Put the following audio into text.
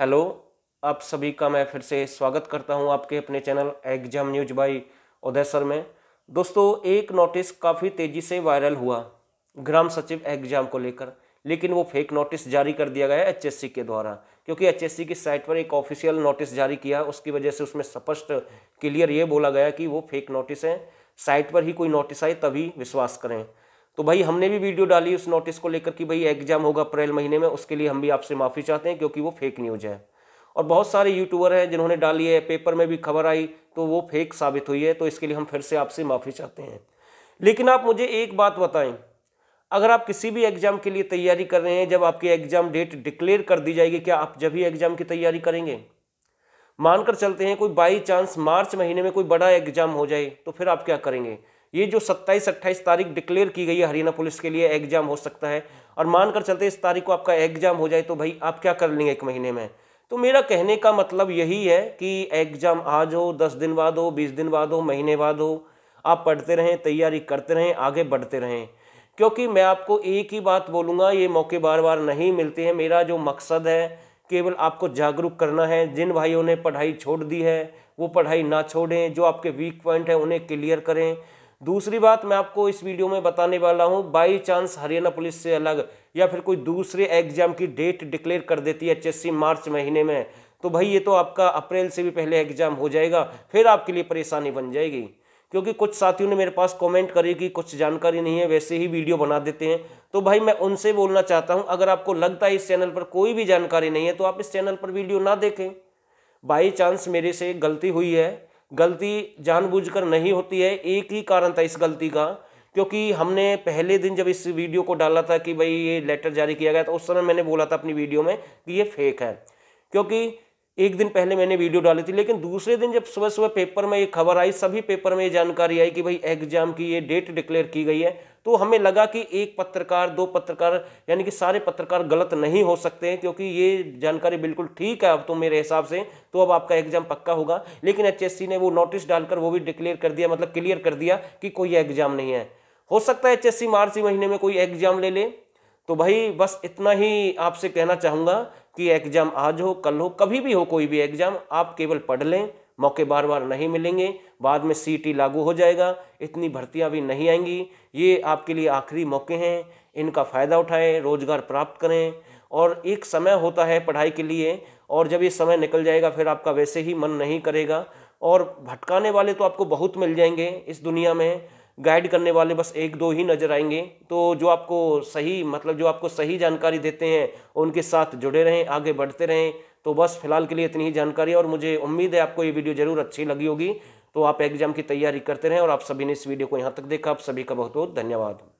hello आप सभी का मैं फिर से स्वागत करता हूं आपके अपने channel exam news by Uday sir में दोस्तों एक नोटिस काफ़ी तेज़ी से वायरल हुआ ग्राम सचिव एग्जाम को लेकर लेकिन वो फेक नोटिस जारी कर दिया गया है एचएससी के द्वारा क्योंकि एचएससी की साइट पर एक ऑफिशियल नोटिस जारी किया उसकी वजह से उसमें स्पष्ट क्लियर ये बोला गया कि वो फेक नोटिस है साइट पर ही कोई नोटिस आए तभी विश्वास करें तो भाई हमने भी वीडियो डाली उस नोटिस को लेकर कि भाई एग्जाम होगा अप्रैल महीने में उसके लिए हम भी आपसे माफ़ी चाहते हैं क्योंकि वो फेक न्यूज है और बहुत सारे यूट्यूबर हैं जिन्होंने डाली है पेपर में भी खबर आई तो वो फेक साबित हुई है तो इसके लिए हम फिर से आपसे माफ़ी चाहते हैं लेकिन आप मुझे एक बात बताएं अगर आप किसी भी एग्ज़ाम के लिए तैयारी कर रहे हैं जब आपकी एग्ज़ाम डेट डिक्लेयर कर दी जाएगी क्या आप जब ही एग्ज़ाम की तैयारी करेंगे मानकर चलते हैं कोई बाई चांस मार्च महीने में कोई बड़ा एग्ज़ाम हो जाए तो फिर आप क्या करेंगे ये जो 27 28 तारीख डिक्लेयर की गई है हरियाणा पुलिस के लिए एग्जाम हो सकता है और मानकर चलते इस तारीख को आपका एग्जाम हो जाए तो भाई आप क्या कर लेंगे एक महीने में तो मेरा कहने का मतलब यही है कि एग्जाम आज हो दस दिन बाद हो बीस दिन बाद हो महीने बाद हो आप पढ़ते रहें तैयारी करते रहें आगे बढ़ते रहें क्योंकि मैं आपको एक ही बात बोलूँगा ये मौके बार बार नहीं मिलते हैं मेरा जो मकसद है केवल आपको जागरूक करना है जिन भाइयों ने पढ़ाई छोड़ दी है वो पढ़ाई ना छोड़ें जो आपके वीक पॉइंट हैं उन्हें क्लियर करें दूसरी बात मैं आपको इस वीडियो में बताने वाला हूं बाई चांस हरियाणा पुलिस से अलग या फिर कोई दूसरे एग्जाम की डेट डिक्लेयर कर देती है एच मार्च महीने में तो भाई ये तो आपका अप्रैल से भी पहले एग्जाम हो जाएगा फिर आपके लिए परेशानी बन जाएगी क्योंकि कुछ साथियों ने मेरे पास कमेंट करी कि कुछ जानकारी नहीं है वैसे ही वीडियो बना देते हैं तो भाई मैं उनसे बोलना चाहता हूं अगर आपको लगता है इस चैनल पर कोई भी जानकारी नहीं है तो आप इस चैनल पर वीडियो ना देखें बाई चांस मेरे से गलती हुई है गलती जानबूझकर नहीं होती है एक ही कारण था इस गलती का क्योंकि हमने पहले दिन जब इस वीडियो को डाला था कि भाई ये लेटर जारी किया गया था उस समय मैंने बोला था अपनी वीडियो में कि ये फेक है क्योंकि एक दिन पहले मैंने वीडियो डाली थी लेकिन दूसरे दिन जब सुबह सुबह पेपर में ये खबर आई सभी पेपर में ये जानकारी आई कि भाई एग्जाम की ये डेट डिक्लेयर की गई है तो हमें लगा कि एक पत्रकार दो पत्रकार यानी कि सारे पत्रकार गलत नहीं हो सकते हैं क्योंकि ये जानकारी बिल्कुल ठीक है अब तो मेरे हिसाब से तो अब आपका एग्जाम पक्का होगा लेकिन एचएससी ने वो नोटिस डालकर वो भी डिक्लेयर कर दिया मतलब क्लियर कर दिया कि कोई एग्जाम नहीं है हो सकता है एच मार्च महीने में कोई एग्जाम ले ले तो भाई बस इतना ही आपसे कहना चाहूँगा कि एग्ज़ाम आज हो कल हो कभी भी हो कोई भी एग्ज़ाम आप केवल पढ़ लें मौके बार बार नहीं मिलेंगे बाद में सीटी लागू हो जाएगा इतनी भर्तियां भी नहीं आएंगी ये आपके लिए आखिरी मौके हैं इनका फ़ायदा उठाएं रोज़गार प्राप्त करें और एक समय होता है पढ़ाई के लिए और जब ये समय निकल जाएगा फिर आपका वैसे ही मन नहीं करेगा और भटकाने वाले तो आपको बहुत मिल जाएंगे इस दुनिया में गाइड करने वाले बस एक दो ही नज़र आएंगे तो जो आपको सही मतलब जो आपको सही जानकारी देते हैं उनके साथ जुड़े रहें आगे बढ़ते रहें तो बस फिलहाल के लिए इतनी ही जानकारी और मुझे उम्मीद है आपको ये वीडियो ज़रूर अच्छी लगी होगी तो आप एग्ज़ाम की तैयारी करते रहें और आप सभी ने इस वीडियो को यहाँ तक देखा आप सभी का बहुत बहुत धन्यवाद